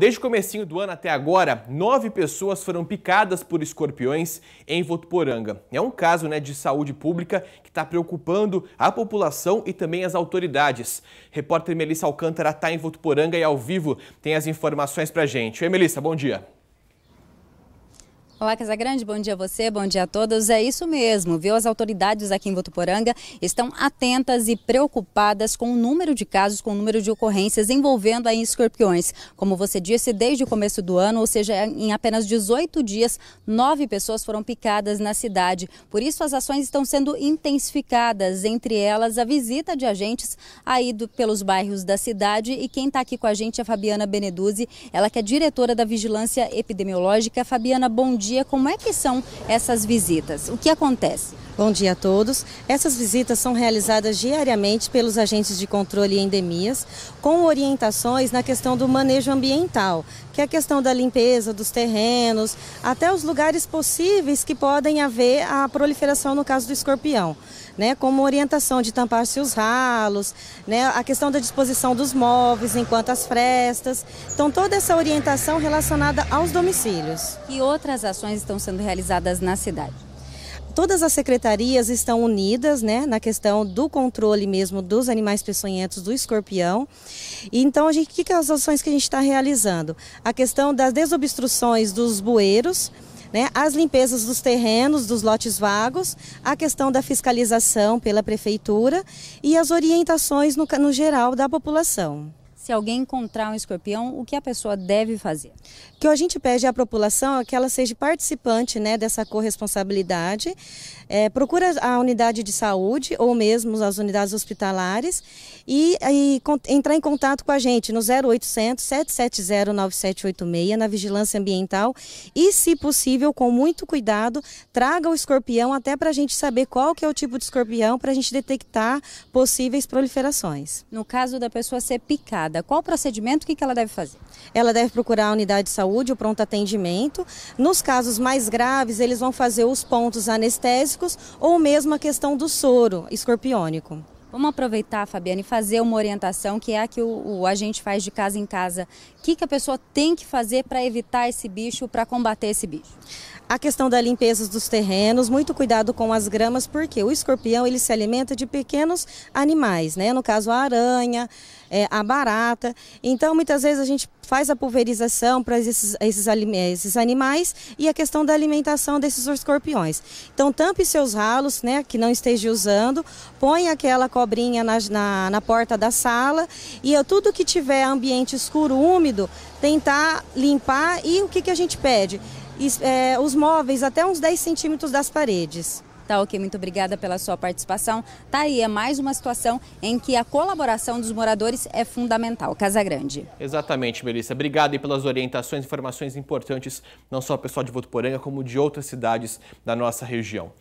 Desde o comecinho do ano até agora, nove pessoas foram picadas por escorpiões em Votuporanga. É um caso né, de saúde pública que está preocupando a população e também as autoridades. Repórter Melissa Alcântara está em Votuporanga e ao vivo tem as informações para gente. Oi, Melissa, bom dia. Olá, Casagrande, bom dia a você, bom dia a todos. É isso mesmo, viu? As autoridades aqui em Votuporanga estão atentas e preocupadas com o número de casos, com o número de ocorrências envolvendo aí escorpiões. Como você disse, desde o começo do ano, ou seja, em apenas 18 dias, nove pessoas foram picadas na cidade. Por isso, as ações estão sendo intensificadas, entre elas a visita de agentes aí do, pelos bairros da cidade. E quem está aqui com a gente é a Fabiana Beneduzzi, ela que é diretora da Vigilância Epidemiológica. Fabiana, bom dia dia, como é que são essas visitas? O que acontece? Bom dia a todos. Essas visitas são realizadas diariamente pelos agentes de controle e endemias, com orientações na questão do manejo ambiental, que é a questão da limpeza dos terrenos, até os lugares possíveis que podem haver a proliferação no caso do escorpião né, como orientação de tampar-se os ralos, né, a questão da disposição dos móveis enquanto as frestas. Então, toda essa orientação relacionada aos domicílios. E outras ações estão sendo realizadas na cidade? todas as secretarias estão unidas né, na questão do controle mesmo dos animais peçonhentos do escorpião. E então, o que, que é as ações que a gente está realizando? A questão das desobstruções dos bueiros né, as limpezas dos terrenos, dos lotes vagos, a questão da fiscalização pela prefeitura e as orientações no, no geral da população se alguém encontrar um escorpião, o que a pessoa deve fazer? O que a gente pede à população é que ela seja participante né, dessa corresponsabilidade, é, procura a unidade de saúde ou mesmo as unidades hospitalares e, e entrar em contato com a gente no 0800 770 9786 na Vigilância Ambiental e, se possível, com muito cuidado, traga o escorpião até para a gente saber qual que é o tipo de escorpião para a gente detectar possíveis proliferações. No caso da pessoa ser picada, internada, qual o procedimento, o que, que ela deve fazer? Ela deve procurar a unidade de saúde, o pronto atendimento. Nos casos mais graves, eles vão fazer os pontos anestésicos ou mesmo a questão do soro escorpiônico. Vamos aproveitar, Fabiana, e fazer uma orientação que é a que o, o agente faz de casa em casa. O que, que a pessoa tem que fazer para evitar esse bicho, para combater esse bicho? A questão da limpeza dos terrenos, muito cuidado com as gramas, porque o escorpião ele se alimenta de pequenos animais, né? No caso, a aranha, é, a barata. Então, muitas vezes a gente faz a pulverização para esses, esses, esses, animais e a questão da alimentação desses escorpiões. Então, tampe seus ralos, né, que não esteja usando, põe aquela cobrinha na, na, na porta da sala e eu, tudo que tiver ambiente escuro, úmido, tentar limpar e o que, que a gente pede? É, os móveis até uns 10 centímetros das paredes. Tá ok, muito obrigada pela sua participação. Tá aí, é mais uma situação em que a colaboração dos moradores é fundamental. Casa Grande. Exatamente, Melissa. Obrigado pelas orientações, informações importantes, não só o pessoal de Votuporanga, como de outras cidades da nossa região.